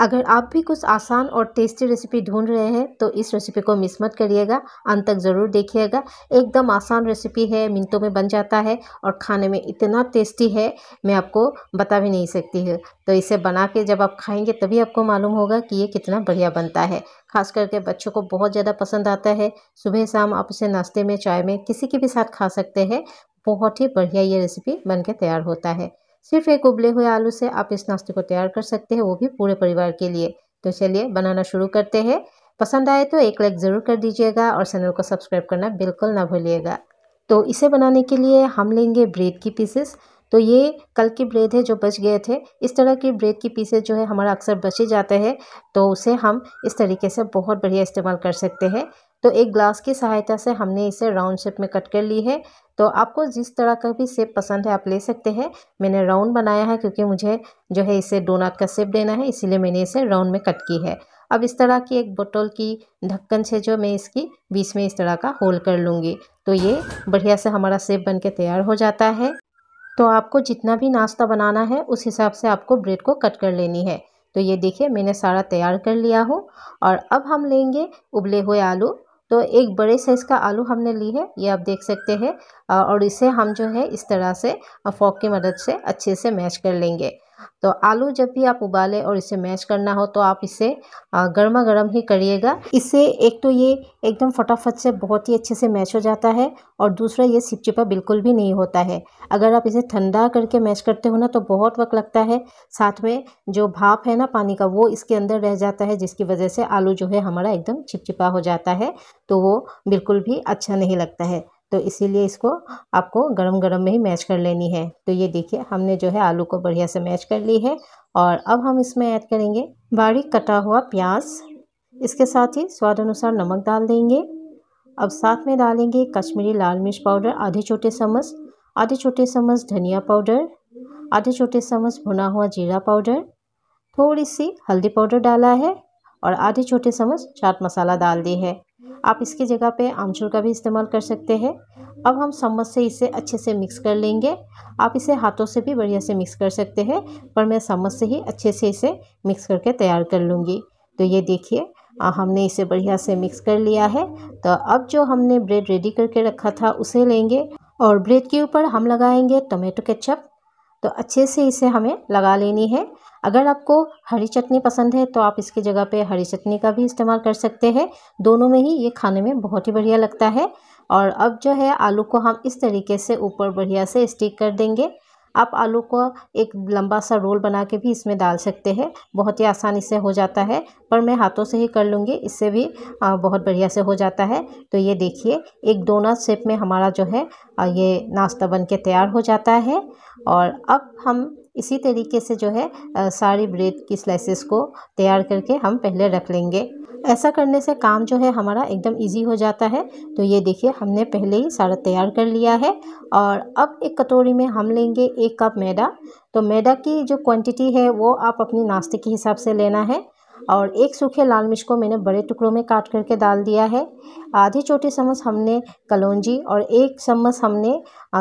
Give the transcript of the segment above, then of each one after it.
अगर आप भी कुछ आसान और टेस्टी रेसिपी ढूंढ रहे हैं तो इस रेसिपी को मिस मत करिएगा अंत तक ज़रूर देखिएगा एकदम आसान रेसिपी है मिनटों में बन जाता है और खाने में इतना टेस्टी है मैं आपको बता भी नहीं सकती हूँ तो इसे बना के जब आप खाएंगे तभी आपको मालूम होगा कि ये कितना बढ़िया बनता है खास करके बच्चों को बहुत ज़्यादा पसंद आता है सुबह शाम आप उसे नाश्ते में चाय में किसी के भी साथ खा सकते हैं बहुत ही बढ़िया ये रेसिपी बन के तैयार होता है सिर्फ एक उबले हुए आलू से आप इस नाश्ते को तैयार कर सकते हैं वो भी पूरे परिवार के लिए तो चलिए बनाना शुरू करते हैं पसंद आए तो एक लाइक ज़रूर कर दीजिएगा और चैनल को सब्सक्राइब करना बिल्कुल ना भूलिएगा तो इसे बनाने के लिए हम लेंगे ब्रेड की पीसेस तो ये कल की ब्रेड है जो बच गए थे इस तरह की ब्रेड की पीसेस जो है हमारा अक्सर बचे जाते हैं तो उसे हम इस तरीके से बहुत बढ़िया इस्तेमाल कर सकते हैं तो एक ग्लास की सहायता से हमने इसे राउंड शेप में कट कर ली है तो आपको जिस तरह का भी शेप पसंद है आप ले सकते हैं मैंने राउंड बनाया है क्योंकि मुझे जो है इसे डोनट का शेप देना है इसीलिए मैंने इसे राउंड में कट की है अब इस तरह की एक बोतल की ढक्कन से जो मैं इसकी बीच में इस तरह का होल कर लूँगी तो ये बढ़िया से हमारा सेप बन के तैयार हो जाता है तो आपको जितना भी नाश्ता बनाना है उस हिसाब से आपको ब्रेड को कट कर लेनी है तो ये देखिए मैंने सारा तैयार कर लिया हूँ और अब हम लेंगे उबले हुए आलू तो एक बड़े साइज़ का आलू हमने ली है ये आप देख सकते हैं और इसे हम जो है इस तरह से फॉक की मदद से अच्छे से मैश कर लेंगे तो आलू जब भी आप उबालें और इसे मैश करना हो तो आप इसे गर्मा गर्म ही करिएगा इससे एक तो ये एकदम फटाफट से बहुत ही अच्छे से मैश हो जाता है और दूसरा ये सिपचिपा बिल्कुल भी नहीं होता है अगर आप इसे ठंडा करके मैश करते हो ना तो बहुत वक्त लगता है साथ में जो भाप है ना पानी का वो इसके अंदर रह जाता है जिसकी वजह से आलू जो है हमारा एकदम चिपचिपा हो जाता है तो वो बिल्कुल भी अच्छा नहीं लगता है तो इसीलिए इसको आपको गरम गरम में ही मैच कर लेनी है तो ये देखिए हमने जो है आलू को बढ़िया से मैच कर ली है और अब हम इसमें ऐड करेंगे बारीक कटा हुआ प्याज इसके साथ ही स्वाद अनुसार नमक डाल देंगे अब साथ में डालेंगे कश्मीरी लाल मिर्च पाउडर आधे छोटे चम्मच आधे छोटे चम्मच धनिया पाउडर आधे छोटे चम्मच भुना हुआ जीरा पाउडर थोड़ी सी हल्दी पाउडर डाला है और आधे छोटे चम्मच चाट मसाला डाल दी है आप इसकी जगह पे आमचूर का भी इस्तेमाल कर सकते हैं अब हम समझ से इसे अच्छे से मिक्स कर लेंगे आप इसे हाथों से भी बढ़िया से मिक्स कर सकते हैं पर मैं समझ से ही अच्छे से इसे मिक्स करके तैयार कर लूँगी तो ये देखिए हमने इसे बढ़िया से मिक्स कर लिया है तो अब जो हमने ब्रेड रेडी करके रखा था उसे लेंगे और ब्रेड के ऊपर हम लगाएंगे टमेटो केचप तो अच्छे से इसे हमें लगा लेनी है अगर आपको हरी चटनी पसंद है तो आप इसकी जगह पे हरी चटनी का भी इस्तेमाल कर सकते हैं दोनों में ही ये खाने में बहुत ही बढ़िया लगता है और अब जो है आलू को हम इस तरीके से ऊपर बढ़िया से स्टिक कर देंगे आप आलू को एक लंबा सा रोल बना के भी इसमें डाल सकते हैं बहुत ही आसानी से हो जाता है पर मैं हाथों से ही कर लूँगी इससे भी बहुत बढ़िया से हो जाता है तो ये देखिए एक डोनट शेप में हमारा जो है ये नाश्ता बन के तैयार हो जाता है और अब हम इसी तरीके से जो है सारी ब्रेड की स्लाइसेस को तैयार करके हम पहले रख लेंगे ऐसा करने से काम जो है हमारा एकदम इजी हो जाता है तो ये देखिए हमने पहले ही सारा तैयार कर लिया है और अब एक कटोरी में हम लेंगे एक कप मैदा तो मैदा की जो क्वांटिटी है वो आप अपने नाश्ते के हिसाब से लेना है और एक सूखे लाल मिर्च को मैंने बड़े टुकड़ों में काट करके डाल दिया है आधी छोटी चम्मच हमने कलौजी और एक चम्मच हमने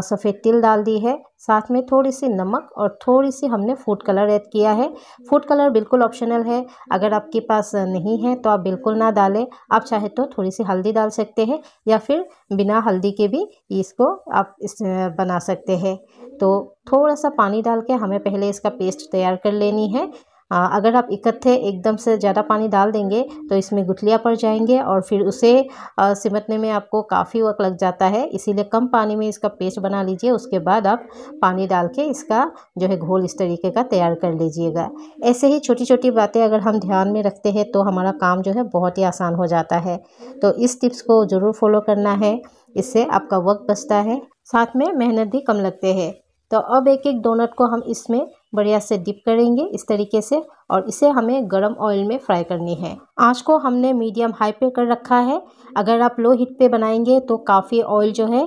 सफ़ेद तिल डाल दी है साथ में थोड़ी सी नमक और थोड़ी सी हमने फूड कलर ऐड किया है फूड कलर बिल्कुल ऑप्शनल है अगर आपके पास नहीं है तो आप बिल्कुल ना डालें आप चाहे तो थोड़ी सी हल्दी डाल सकते हैं या फिर बिना हल्दी के भी इसको आप इस बना सकते हैं तो थोड़ा सा पानी डाल के हमें पहले इसका पेस्ट तैयार कर लेनी है अगर आप इकट्ठे एकदम से ज़्यादा पानी डाल देंगे तो इसमें गुठलियाँ पड़ जाएंगे और फिर उसे सिमटने में आपको काफ़ी वक्त लग जाता है इसीलिए कम पानी में इसका पेस्ट बना लीजिए उसके बाद आप पानी डाल के इसका जो है घोल इस तरीके का तैयार कर लीजिएगा ऐसे ही छोटी छोटी बातें अगर हम ध्यान में रखते हैं तो हमारा काम जो है बहुत ही आसान हो जाता है तो इस टिप्स को ज़रूर फॉलो करना है इससे आपका वक्त बचता है साथ में मेहनत भी कम लगते हैं तो अब एक एक डोनट को हम इसमें बढ़िया से डिप करेंगे इस तरीके से और इसे हमें गरम ऑयल में फ्राई करनी है आंच को हमने मीडियम हाई पे कर रखा है अगर आप लो हीट पे बनाएंगे तो काफ़ी ऑयल जो है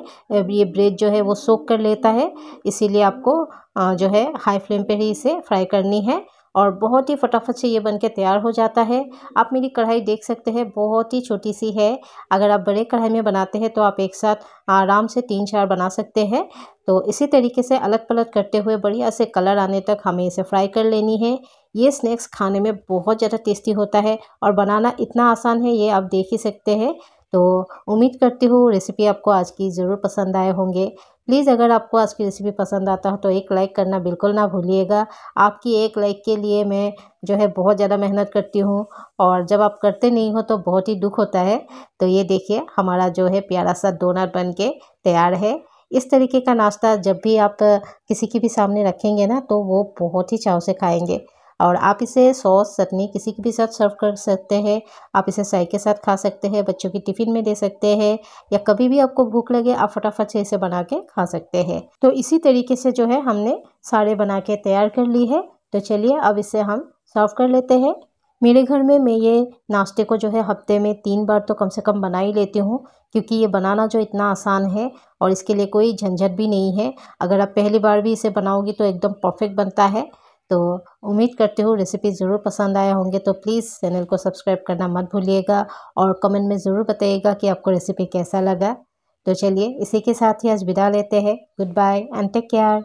ये ब्रेड जो है वो सोख कर लेता है इसीलिए आपको जो है हाई फ्लेम पे ही इसे फ्राई करनी है और बहुत ही फटाफट से ये बन के तैयार हो जाता है आप मेरी कढ़ाई देख सकते हैं बहुत ही छोटी सी है अगर आप बड़े कढ़ाई में बनाते हैं तो आप एक साथ आराम से तीन चार बना सकते हैं तो इसी तरीके से अलग पलट करते हुए बढ़िया से कलर आने तक हमें इसे फ्राई कर लेनी है ये स्नैक्स खाने में बहुत ज़्यादा टेस्टी होता है और बनाना इतना आसान है ये आप देख ही सकते हैं तो उम्मीद करती हूँ रेसिपी आपको आज की ज़रूर पसंद आए होंगे प्लीज़ अगर आपको आज की रेसिपी पसंद आता हो तो एक लाइक करना बिल्कुल ना भूलिएगा आपकी एक लाइक के लिए मैं जो है बहुत ज़्यादा मेहनत करती हूँ और जब आप करते नहीं हो तो बहुत ही दुख होता है तो ये देखिए हमारा जो है प्यारा सा डोनट बन के तैयार है इस तरीके का नाश्ता जब भी आप किसी के भी सामने रखेंगे ना तो वो बहुत ही चाव से खाएंगे और आप इसे सॉस चटनी किसी के भी साथ सर्व कर सकते हैं आप इसे साई के साथ खा सकते हैं बच्चों की टिफ़िन में दे सकते हैं या कभी भी आपको भूख लगे आप फटाफट से इसे बना के खा सकते हैं तो इसी तरीके से जो है हमने सारे बना के तैयार कर ली है तो चलिए अब इसे हम सर्व कर लेते हैं मेरे घर में मैं ये नाश्ते को जो है हफ्ते में तीन बार तो कम से कम बना ही लेती हूँ क्योंकि ये बनाना जो इतना आसान है और इसके लिए कोई झंझट भी नहीं है अगर आप पहली बार भी इसे बनाओगी तो एकदम परफेक्ट बनता है तो उम्मीद करती हूँ रेसिपी ज़रूर पसंद आए होंगे तो प्लीज़ चैनल को सब्सक्राइब करना मत भूलिएगा और कमेंट में ज़रूर बताइएगा कि आपको रेसिपी कैसा लगा तो चलिए इसी के साथ ही आज विदा लेते हैं goodbye and take care